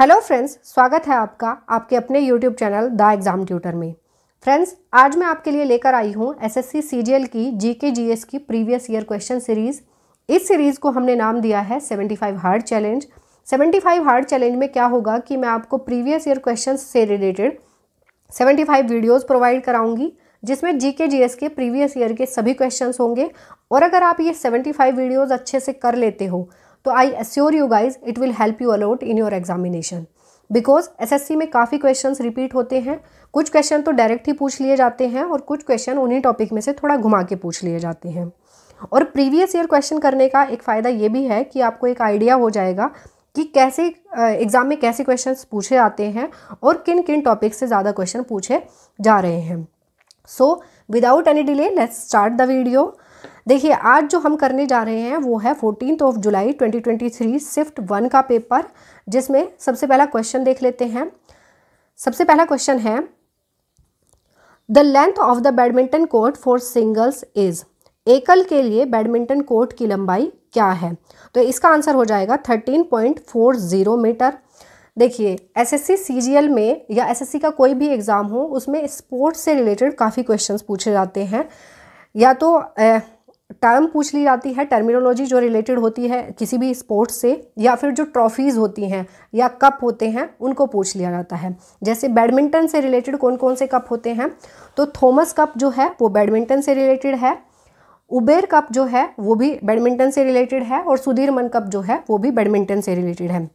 hello friends स्वागत है आपका आपके अपने YouTube channel the exam tutor में फ्रेंड्स आज मैं आपके लिए लेकर आई हूँ एसएससी सीजीएल की जीके जीएस की प्रीवियस ईयर क्वेश्चन सीरीज़ इस सीरीज़ को हमने नाम दिया है 75 हार्ड चैलेंज 75 हार्ड चैलेंज में क्या होगा कि मैं आपको प्रीवियस ईयर क्वेश्चन से रिलेटेड 75 वीडियोज़ प्रोवाइड कराऊंगी जिसमें जी के जी एस के प्रीवियस ईयर के सभी क्वेश्चंस होंगे और अगर आप ये 75 वीडियोज़ अच्छे से कर लेते हो तो I assure you guys it will help you a lot in your examination because S S C में काफ़ी क्वेश्चन रिपीट होते हैं कुछ क्वेश्चन तो डायरेक्ट ही पूछ लिए जाते हैं और कुछ क्वेश्चन उन्हीं टॉपिक में से थोड़ा घुमा के पूछ लिए जाते हैं और प्रीवियस ईयर क्वेश्चन करने का एक फ़ायदा ये भी है कि आपको एक आइडिया हो जाएगा कि कैसे एग्ज़ाम में कैसे क्वेश्चन पूछे जाते हैं और किन किन टॉपिक से ज़्यादा क्वेश्चन पूछे जा रहे हैं so without any delay let's start the video देखिए आज जो हम करने जा रहे हैं वो है fourteen of July 2023 shift one का पेपर जिसमें सबसे पहला क्वेश्चन देख लेते हैं सबसे पहला क्वेश्चन है the length of the badminton court for singles is एकल के लिए बैडमिंटन कोर्ट की लंबाई क्या है तो इसका आंसर हो जाएगा thirteen point four zero metre देखिए एसएससी सीजीएल में या एसएससी का कोई भी एग्ज़ाम हो उसमें स्पोर्ट्स से रिलेटेड काफ़ी क्वेश्चंस पूछे जाते हैं या तो ए, टर्म पूछ ली जाती है टर्मिनोलॉजी जो रिलेटेड होती है किसी भी स्पोर्ट्स से या फिर जो ट्रॉफीज़ होती हैं या कप होते हैं उनको पूछ लिया जाता है जैसे बैडमिंटन से रिलेटेड कौन कौन से कप होते हैं तो थॉमस कप जो है वो बैडमिंटन से रिलेटेड है उबेर कप जो है वो भी बैडमिंटन से रिलेटेड है और सुधीर मन कप जो है वो भी बैडमिंटन से रिलेटेड है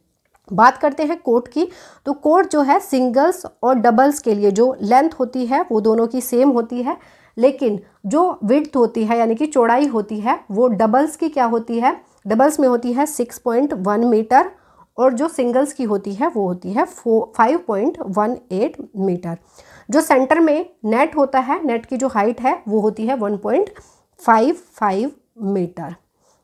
बात करते हैं कोर्ट की तो कोर्ट जो है सिंगल्स और डबल्स के लिए जो लेंथ होती है वो दोनों की सेम होती है लेकिन जो विड्थ होती है यानी कि चौड़ाई होती है वो डबल्स की क्या होती है डबल्स में होती है सिक्स पॉइंट वन मीटर और जो सिंगल्स की होती है वो होती है फो five point one eight metre जो सेंटर में नेट होता है नेट की जो हाइट है वो होती है one point five five metre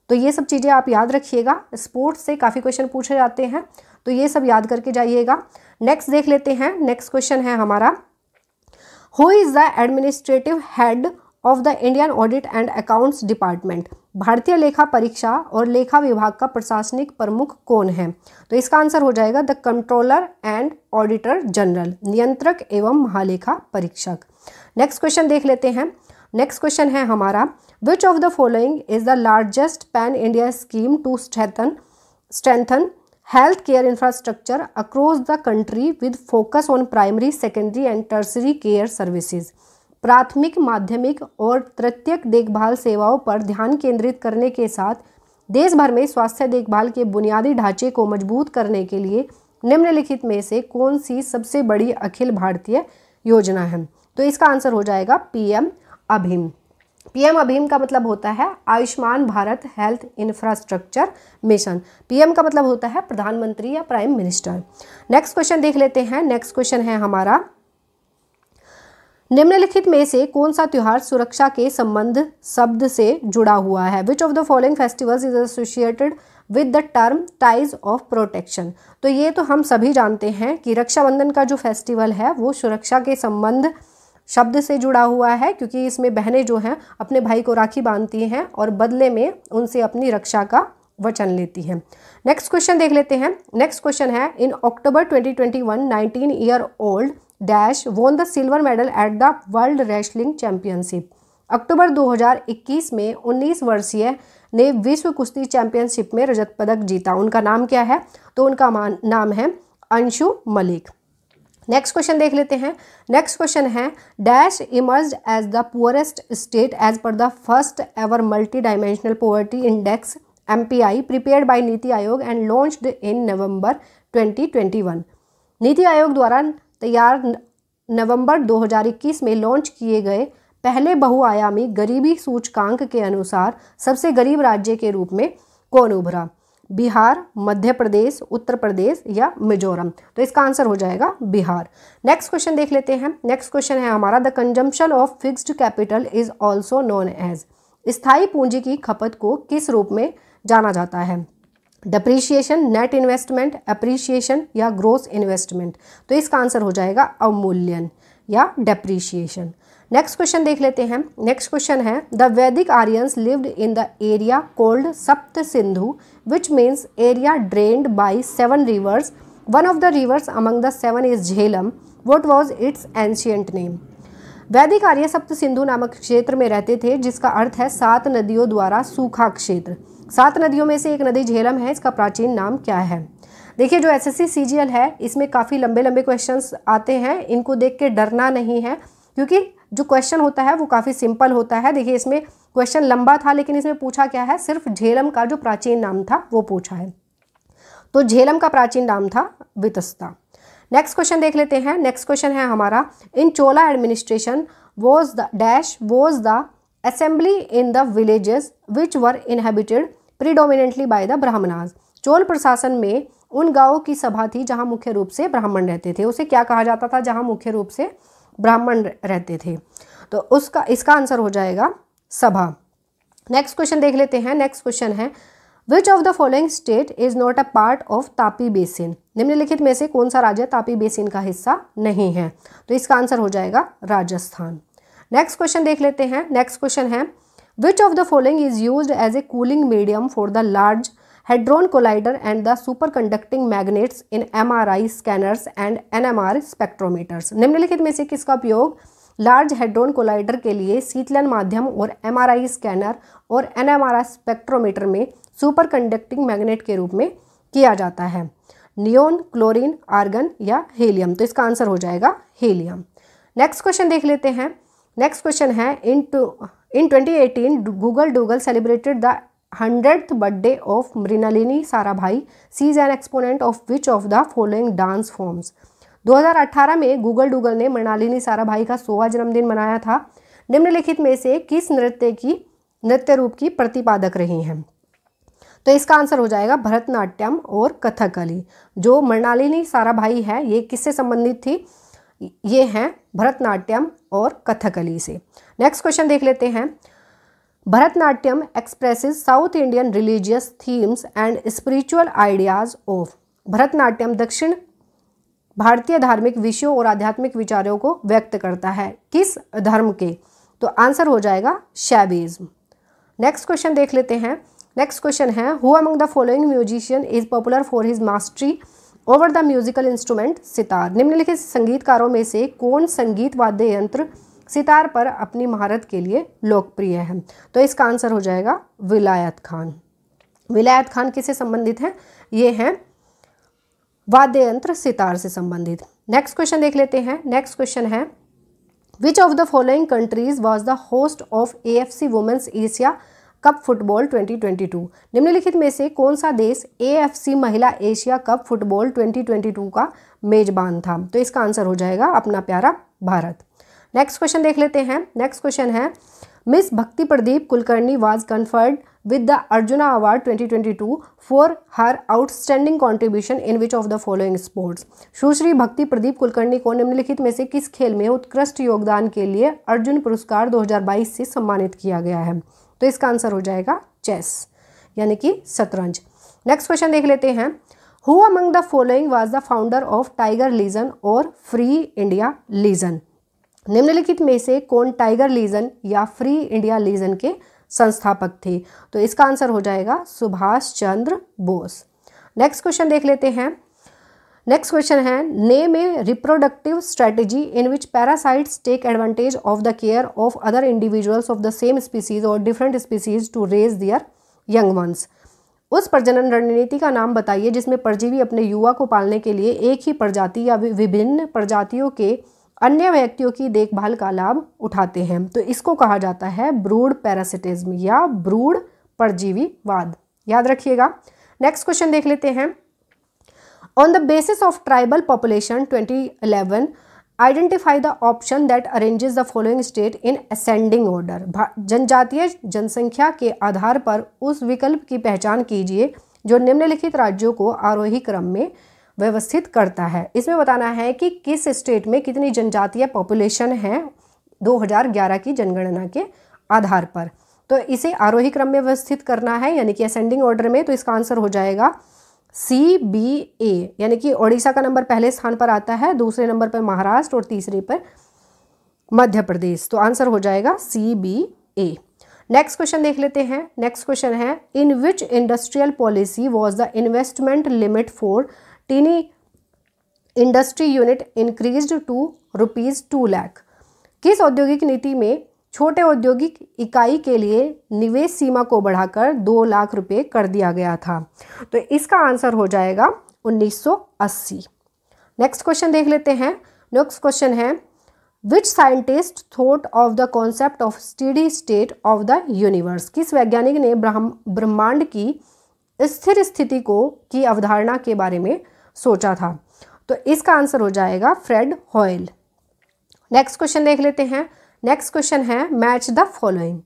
तो ये सब चीज़ें आप याद रखिएगा स्पोर्ट्स से काफ़ी क्वेश्चन पूछे जाते हैं तो ये सब याद करके जाइएगा नेक्स्ट देख लेते हैं नेक्स्ट क्वेश्चन है हमारा who is the administrative head of the Indian audit and accounts department भारतीय लेखा परीक्षा और लेखा विभाग का प्रशासनिक प्रमुख कौन है तो इसका आंसर हो जाएगा the controller and auditor general नियंत्रक एवं महालेखा परीक्षक नेक्स्ट क्वेश्चन देख लेते हैं नेक्स्ट क्वेश्चन है हमारा which of the following is the largest pan India scheme to strengthen strengthen health care infrastructure across the country with focus on primary secondary and tertiary care services प्राथमिक माध्यमिक और तृतीयक देखभाल सेवाओं पर ध्यान केंद्रित करने के साथ देश भर में स्वास्थ्य देखभाल के बुनियादी ढांचे को मजबूत करने के लिए निम्नलिखित में से कौन सी सबसे बड़ी अखिल भारतीय योजना है तो इसका आंसर हो जाएगा पीएम अभिम पीएम अभीम का मतलब होता है Ayushman Bharat health infrastructure mission PM का मतलब होता है प्रधानमंत्री या प्राइम मिनिस्टर नेक्स्ट क्वेश्चन देख लेते हैं नेक्स्ट क्वेश्चन है हमारा निम्नलिखित में से कौन सा त्यौहार सुरक्षा के संबंध शब्द से जुड़ा हुआ है which of the following festivals is associated with the term ties of protection तो ये तो हम सभी जानते हैं कि रक्षाबंधन का जो फेस्टिवल है वो सुरक्षा के संबंध शब्द से जुड़ा हुआ है क्योंकि इसमें बहनें जो हैं अपने भाई को राखी बांधती हैं और बदले में उनसे अपनी रक्षा का वचन लेती हैं नेक्स्ट क्वेश्चन देख लेते हैं नेक्स्ट क्वेश्चन है in October 2021 twenty year old dash won the silver medal at the world wrestling championship अक्टूबर 2021 में 19 वर्षीय ने विश्व कुश्ती चैंपियनशिप में रजत पदक जीता उनका नाम क्या है तो उनका नाम है अंशु मलिक नेक्स्ट क्वेश्चन देख लेते हैं नेक्स्ट क्वेश्चन है dash emerge as the poorest state as per the first ever multi dimensional poverty index M P I prepare by NITI Aayog and launched in नवंबर 2021 नीति आयोग द्वारा तैयार नवंबर 2021 में लॉन्च किए गए पहले बहुआयामी गरीबी सूचकांक के अनुसार सबसे गरीब राज्य के रूप में कौन उभरा बिहार मध्य प्रदेश उत्तर प्रदेश या मिजोरम तो इसका आंसर हो जाएगा बिहार नेक्स्ट क्वेश्चन देख लेते हैं नेक्स्ट क्वेश्चन है हमारा the consumption of fixed capital is also known as स्थायी पूंजी की खपत को किस रूप में जाना जाता है डिप्रिशिएशन नेट इन्वेस्टमेंट अप्रिशिएशन या ग्रोथ इन्वेस्टमेंट तो इसका आंसर हो जाएगा अवमूल्यन या डेप्रिशिएशन नेक्स्ट क्वेश्चन देख लेते हैं नेक्स्ट क्वेश्चन है the Vedic Aryans lived in the area called Sapta Sindhu which means area drained by seven rivers one of the rivers among the seven is Jhelum what was its ancient name वैदिक आर्य सप्त सिंधु नामक क्षेत्र में रहते थे जिसका अर्थ है सात नदियों द्वारा सूखा क्षेत्र सात नदियों में से एक नदी झेलम है इसका प्राचीन नाम क्या है देखिए जो एस एस है इसमें काफ़ी लंबे लंबे क्वेश्चंस आते हैं इनको देख के डरना नहीं है क्योंकि जो क्वेश्चन होता है वो काफ़ी सिंपल होता है देखिए इसमें क्वेश्चन लंबा था लेकिन इसमें पूछा क्या है सिर्फ झेलम का जो प्राचीन नाम था वो पूछा है तो झेलम का प्राचीन नाम था वितस्ता नेक्स्ट क्वेश्चन देख लेते हैं नेक्स्ट क्वेश्चन है हमारा in Chola administration was the dash was the assembly in the villages which were inhabited predominantly by the Brahmanas Chola प्रशासन में उन गांवों की सभा थी जहां मुख्य रूप से ब्राह्मण रहते थे उसे क्या कहा जाता था जहां मुख्य रूप से ब्राह्मण रहते थे तो उसका इसका आंसर हो जाएगा सभा नेक्स्ट क्वेश्चन देख लेते हैं नेक्स्ट क्वेश्चन है which of the following state is not a part of Tapi basin निम्नलिखित में से कौन सा राज्य तापी बेसिन का हिस्सा नहीं है तो इसका आंसर हो जाएगा राजस्थान नेक्स्ट क्वेश्चन देख लेते हैं नेक्स्ट क्वेश्चन है which of the following is used as a cooling medium for the large hadron conducting magnets in M R I scanners and N M R spectrometers निम्नलिखित में से किसका उपयोग लार्ज हेड्रोन कोलाइडर के लिए शीतलन माध्यम और आई स्कैनर और आई स्पेक्ट्रोमीटर में सुपर कंडक्टिंग मैग्नेट के रूप में किया जाता है नियोन क्लोरीन आर्गन या हीलियम तो इसका आंसर हो जाएगा हीलियम नेक्स्ट क्वेश्चन देख लेते हैं नेक्स्ट क्वेश्चन है in two in 2018 Google doodle celebrated the hundred birthday of Mrinalini Sarabhai she is an exponent of which of the following dance forms 2018 में गूगल डूगल ने मृणालिनी सारा भाई का सोवा जन्मदिन मनाया था निम्नलिखित में से किस नृत्य की नृत्य रूप की प्रतिपादक रही हैं तो इसका आंसर हो जाएगा भरतनाट्यम और कथकली जो मृणालिनी सारा भाई है ये किससे संबंधित थी ये हैं भरतनाट्यम और कथकली से नेक्स्ट क्वेश्चन देख लेते हैं Bharatanatyam expresses South Indian religious themes and spiritual ideas of Bharatanatyam दक्षिण भारतीय धार्मिक विषयों और आध्यात्मिक विचारों को व्यक्त करता है किस धर्म के तो आंसर हो जाएगा शैबिज्म नेक्स्ट क्वेश्चन देख लेते हैं नेक्स्ट क्वेश्चन है who among the following musician is popular for his mastery over the musical instrument sitar निम्नलिखित संगीतकारों में से कौन संगीत वाद्य यंत्र सितार पर अपनी महारत के लिए लोकप्रिय हैं तो इसका आंसर हो जाएगा विलायत खान विलायत खान किसे संबंधित हैं ये हैं वाद्य यंत्र सितार से संबंधित नेक्स्ट क्वेश्चन देख लेते हैं नेक्स्ट क्वेश्चन है which of the following countries was the host of A F C women's Asia cup football 2022 निम्नलिखित में से कौन सा देश ए एफ सी महिला एशिया कप फुटबॉल 2022 का मेजबान था तो इसका आंसर हो जाएगा अपना प्यारा भारत नेक्स्ट क्वेश्चन देख लेते हैं नेक्स्ट क्वेश्चन है miss Bhakti Pradeep Kulkarni was conferred with the Arjuna award 2022 for her outstanding contribution in which of the following sports Sushri Bhakti Pradeep Kulkarni को निम्नलिखित में से किस खेल में उत्कृष्ट योगदान के लिए अर्जुन पुरस्कार 2022 से सम्मानित किया गया है तो इसका आंसर हो जाएगा चेस यानी कि शतरंज नेक्स्ट क्वेश्चन देख लेते हैं who among the following was the founder of tiger legion और फ्री इंडिया लीजन निम्नलिखित में से कौन टाइगर लीजन या फ्री इंडिया लीजन के संस्थापक थे तो इसका आंसर हो जाएगा सुभाष चंद्र बोस नेक्स्ट क्वेश्चन देख लेते हैं नेक्स्ट क्वेश्चन है name a reproductive strategy in which parasites take advantage of the care of other individuals of the same species और different species to raise their young ones उस प्रजनन रणनीति का नाम बताइए जिसमें परजीवी अपने युवा को पालने के लिए एक ही प्रजाति या विभिन्न प्रजातियों के अन्य व्यक्तियों की देखभाल का लाभ उठाते हैं तो इसको कहा जाता है ब्रूड पैरासिटिज्म या ब्रूड परजीवीवाद याद रखिएगा नेक्स्ट क्वेश्चन देख लेते हैं on the basis of tribal population 2011 identify the option that arranges the following state in ascending order जनजातीय जनसंख्या के आधार पर उस विकल्प की पहचान कीजिए जो निम्नलिखित राज्यों को आरोही क्रम में व्यवस्थित करता है इसमें बताना है कि किस स्टेट में कितनी जनजातीय पॉपुलेशन है 2011 की जनगणना के आधार पर तो इसे आरोही क्रम में व्यवस्थित करना है यानी कि असेंडिंग ऑर्डर में तो इसका आंसर हो जाएगा सी बी ए यानी कि ओडिशा का नंबर पहले स्थान पर आता है दूसरे नंबर पर महाराष्ट्र और तीसरे पर मध्य प्रदेश तो आंसर हो जाएगा C B A next question देख लेते हैं नेक्स्ट क्वेश्चन है in which industrial policy was the investment limit for tiny industry unit increase to rupees two lakh किस औद्योगिक नीति में छोटे औद्योगिक इकाई के लिए निवेश सीमा को बढ़ाकर दो लाख रुपए कर दिया गया था तो इसका आंसर हो जाएगा 1980 नेक्स्ट क्वेश्चन देख लेते हैं नेक्स्ट क्वेश्चन है which scientist thought of the concept of steady state of the universe किस वैज्ञानिक ने ब्रह्मांड की स्थिर स्थिति को की अवधारणा के बारे में सोचा था तो इसका आंसर हो जाएगा फ्रेड हॉयल नेक्स्ट क्वेश्चन देख लेते हैं नेक्स्ट क्वेश्चन है मैच द फॉलोइंग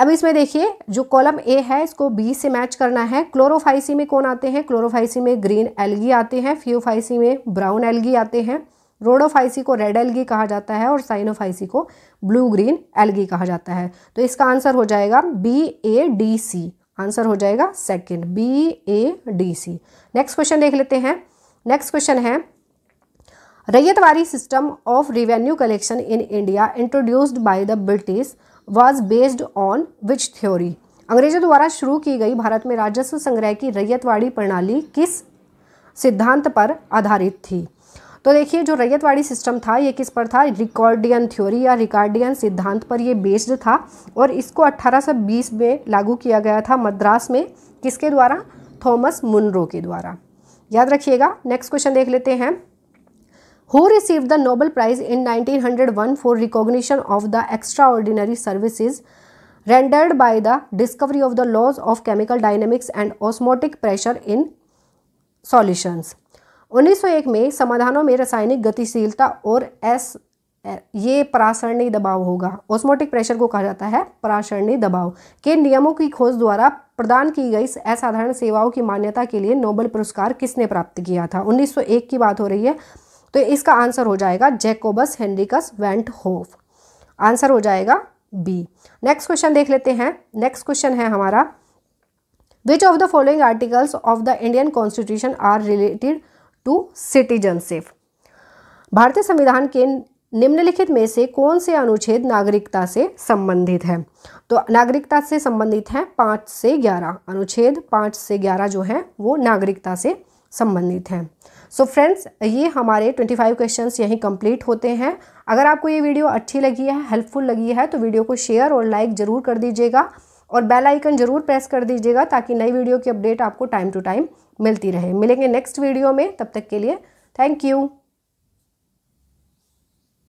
अब इसमें देखिए जो कॉलम ए है इसको बी से मैच करना है क्लोरोफाइसी में कौन आते हैं क्लोरोफाइसी में ग्रीन एलगी आते हैं फ्यूफाइसी में ब्राउन एलगी आते हैं रोडोफाइसी को रेड एलगी कहा जाता है और साइनोफाइसी को ब्लू ग्रीन एलगी कहा जाता है तो इसका आंसर हो जाएगा B A D C answer हो जाएगा second B A D C next question देख लेते हैं नेक्स्ट क्वेश्चन है Ryotwari system of revenue collection in India introduced by the British was based on which theory अंग्रेजों द्वारा शुरू की गई भारत में राजस्व संग्रह की रैयतवाड़ी प्रणाली किस सिद्धांत पर आधारित थी तो देखिए जो रैयतवाड़ी सिस्टम था ये किस पर था रिकॉर्डियन थ्योरी या रिकॉर्डियन सिद्धांत पर ये बेस्ड था और इसको 1820 में लागू किया गया था मद्रास में किसके द्वारा थॉमस मुनरो के द्वारा याद रखिएगा नेक्स्ट क्वेश्चन देख लेते हैं who receive the Nobel prize in one for recognition of the extraordinary services rendered by the discovery of the laws of chemical dynamics and osmotic pressure in solutions 1901 में समाधानों में रासायनिक गतिशीलता और S ये परासरणी दबाव होगा ऑस्मोटिक प्रेशर को कहा जाता है परासरणी दबाव के नियमों की खोज द्वारा प्रदान की गई असाधारण सेवाओं की मान्यता के लिए नोबल पुरस्कार किसने प्राप्त किया था 1901 की बात हो रही है तो इसका आंसर हो जाएगा Jacobus Henricus van't Hoff answer हो जाएगा बी नेक्स्ट क्वेश्चन देख लेते हैं नेक्स्ट क्वेश्चन है हमारा which of the following articles of the Indian constitution are related to citizenship भारतीय संविधान के निम्नलिखित में से कौन से अनुच्छेद नागरिकता से संबंधित है तो नागरिकता से संबंधित हैं पाँच से ग्यारह अनुच्छेद पाँच से ग्यारह जो है वो नागरिकता से संबंधित हैं सो फ्रेंड्स ये हमारे 25 क्वेश्चन यहीं कंप्लीट होते हैं अगर आपको ये वीडियो अच्छी लगी है हेल्पफुल लगी है तो वीडियो को शेयर और लाइक ज़रूर कर दीजिएगा और बेल आइकन ज़रूर प्रेस कर दीजिएगा ताकि नई वीडियो की अपडेट आपको टाइम टू टाइम मिलती रहे मिलेंगे नेक्स्ट वीडियो में तब तक के लिए थैंक यू